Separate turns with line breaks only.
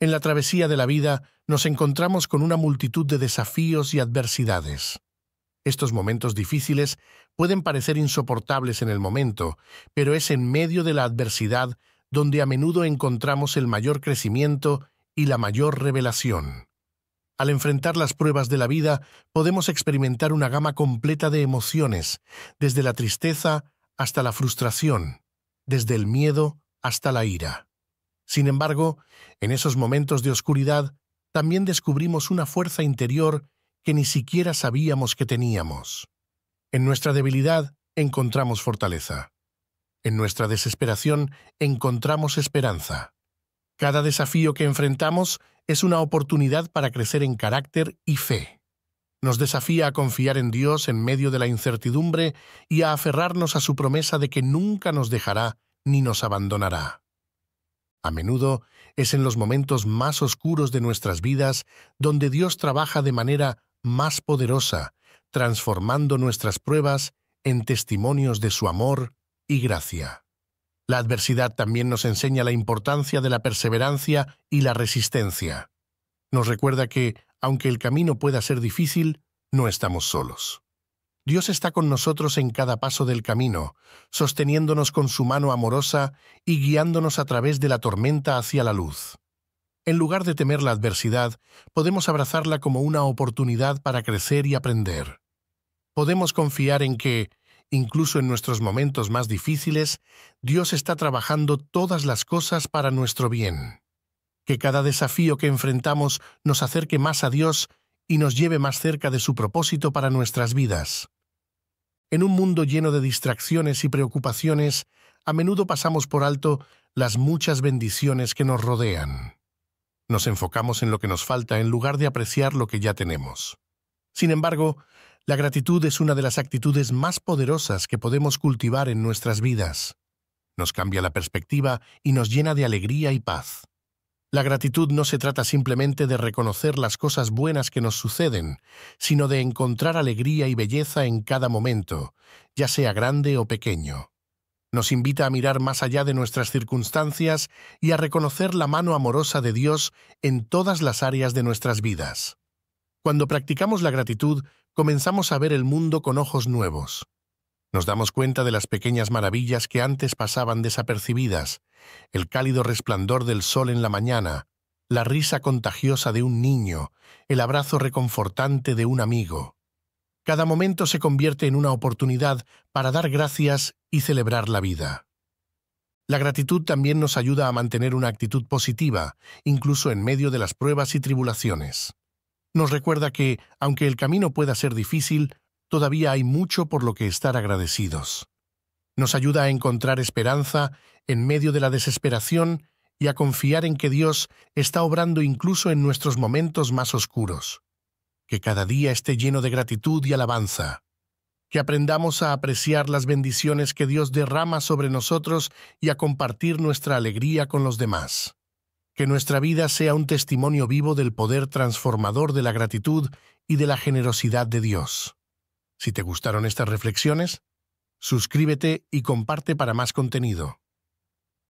En la travesía de la vida nos encontramos con una multitud de desafíos y adversidades. Estos momentos difíciles pueden parecer insoportables en el momento, pero es en medio de la adversidad donde a menudo encontramos el mayor crecimiento y la mayor revelación. Al enfrentar las pruebas de la vida, podemos experimentar una gama completa de emociones, desde la tristeza hasta la frustración, desde el miedo hasta la ira. Sin embargo, en esos momentos de oscuridad también descubrimos una fuerza interior que ni siquiera sabíamos que teníamos. En nuestra debilidad encontramos fortaleza. En nuestra desesperación encontramos esperanza. Cada desafío que enfrentamos es una oportunidad para crecer en carácter y fe. Nos desafía a confiar en Dios en medio de la incertidumbre y a aferrarnos a su promesa de que nunca nos dejará ni nos abandonará. A menudo es en los momentos más oscuros de nuestras vidas donde Dios trabaja de manera más poderosa, transformando nuestras pruebas en testimonios de su amor y gracia. La adversidad también nos enseña la importancia de la perseverancia y la resistencia. Nos recuerda que, aunque el camino pueda ser difícil, no estamos solos. Dios está con nosotros en cada paso del camino, sosteniéndonos con su mano amorosa y guiándonos a través de la tormenta hacia la luz. En lugar de temer la adversidad, podemos abrazarla como una oportunidad para crecer y aprender. Podemos confiar en que, incluso en nuestros momentos más difíciles, Dios está trabajando todas las cosas para nuestro bien. Que cada desafío que enfrentamos nos acerque más a Dios y nos lleve más cerca de su propósito para nuestras vidas. En un mundo lleno de distracciones y preocupaciones, a menudo pasamos por alto las muchas bendiciones que nos rodean. Nos enfocamos en lo que nos falta en lugar de apreciar lo que ya tenemos. Sin embargo, la gratitud es una de las actitudes más poderosas que podemos cultivar en nuestras vidas. Nos cambia la perspectiva y nos llena de alegría y paz. La gratitud no se trata simplemente de reconocer las cosas buenas que nos suceden, sino de encontrar alegría y belleza en cada momento, ya sea grande o pequeño. Nos invita a mirar más allá de nuestras circunstancias y a reconocer la mano amorosa de Dios en todas las áreas de nuestras vidas. Cuando practicamos la gratitud, comenzamos a ver el mundo con ojos nuevos. Nos damos cuenta de las pequeñas maravillas que antes pasaban desapercibidas, el cálido resplandor del sol en la mañana, la risa contagiosa de un niño, el abrazo reconfortante de un amigo. Cada momento se convierte en una oportunidad para dar gracias y celebrar la vida. La gratitud también nos ayuda a mantener una actitud positiva, incluso en medio de las pruebas y tribulaciones. Nos recuerda que, aunque el camino pueda ser difícil, todavía hay mucho por lo que estar agradecidos. Nos ayuda a encontrar esperanza en medio de la desesperación y a confiar en que Dios está obrando incluso en nuestros momentos más oscuros. Que cada día esté lleno de gratitud y alabanza. Que aprendamos a apreciar las bendiciones que Dios derrama sobre nosotros y a compartir nuestra alegría con los demás. Que nuestra vida sea un testimonio vivo del poder transformador de la gratitud y de la generosidad de Dios. Si te gustaron estas reflexiones, suscríbete y comparte para más contenido.